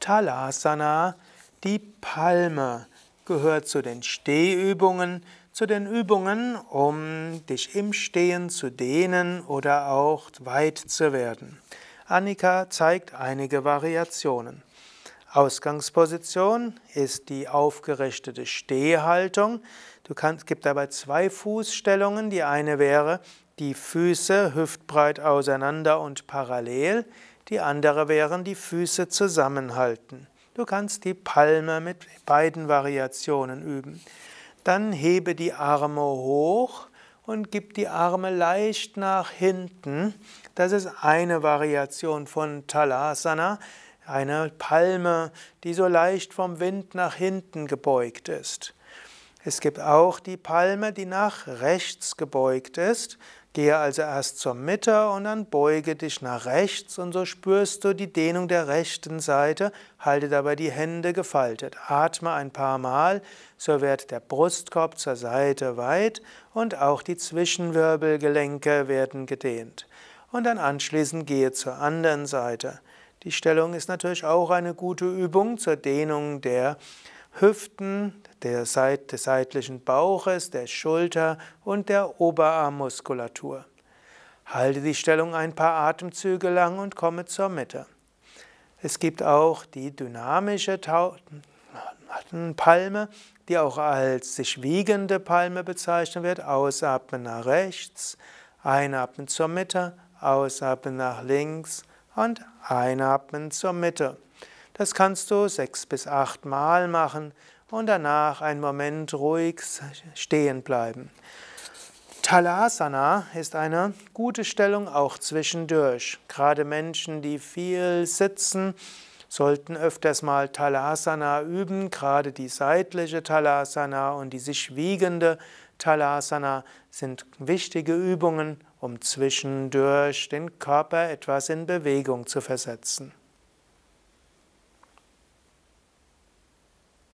Talasana, die Palme, gehört zu den Stehübungen, zu den Übungen, um dich im Stehen zu dehnen oder auch weit zu werden. Annika zeigt einige Variationen. Ausgangsposition ist die aufgerichtete Stehhaltung. Du kannst, gibt dabei zwei Fußstellungen. Die eine wäre die Füße hüftbreit auseinander und parallel. Die andere wären die Füße zusammenhalten. Du kannst die Palme mit beiden Variationen üben. Dann hebe die Arme hoch und gib die Arme leicht nach hinten. Das ist eine Variation von Talasana, eine Palme, die so leicht vom Wind nach hinten gebeugt ist. Es gibt auch die Palme, die nach rechts gebeugt ist Gehe also erst zur Mitte und dann beuge dich nach rechts und so spürst du die Dehnung der rechten Seite, halte dabei die Hände gefaltet. Atme ein paar Mal, so wird der Brustkorb zur Seite weit und auch die Zwischenwirbelgelenke werden gedehnt. Und dann anschließend gehe zur anderen Seite. Die Stellung ist natürlich auch eine gute Übung zur Dehnung der Hüften, der Seit des seitlichen Bauches, der Schulter und der Oberarmmuskulatur. Halte die Stellung ein paar Atemzüge lang und komme zur Mitte. Es gibt auch die dynamische Palme, die auch als sich wiegende Palme bezeichnet wird. Ausatmen nach rechts, einatmen zur Mitte, ausatmen nach links und einatmen zur Mitte. Das kannst du sechs bis acht Mal machen und danach einen Moment ruhig stehen bleiben. Talasana ist eine gute Stellung auch zwischendurch. Gerade Menschen, die viel sitzen, sollten öfters mal Talasana üben, gerade die seitliche Talasana und die sich wiegende Talasana sind wichtige Übungen, um zwischendurch den Körper etwas in Bewegung zu versetzen.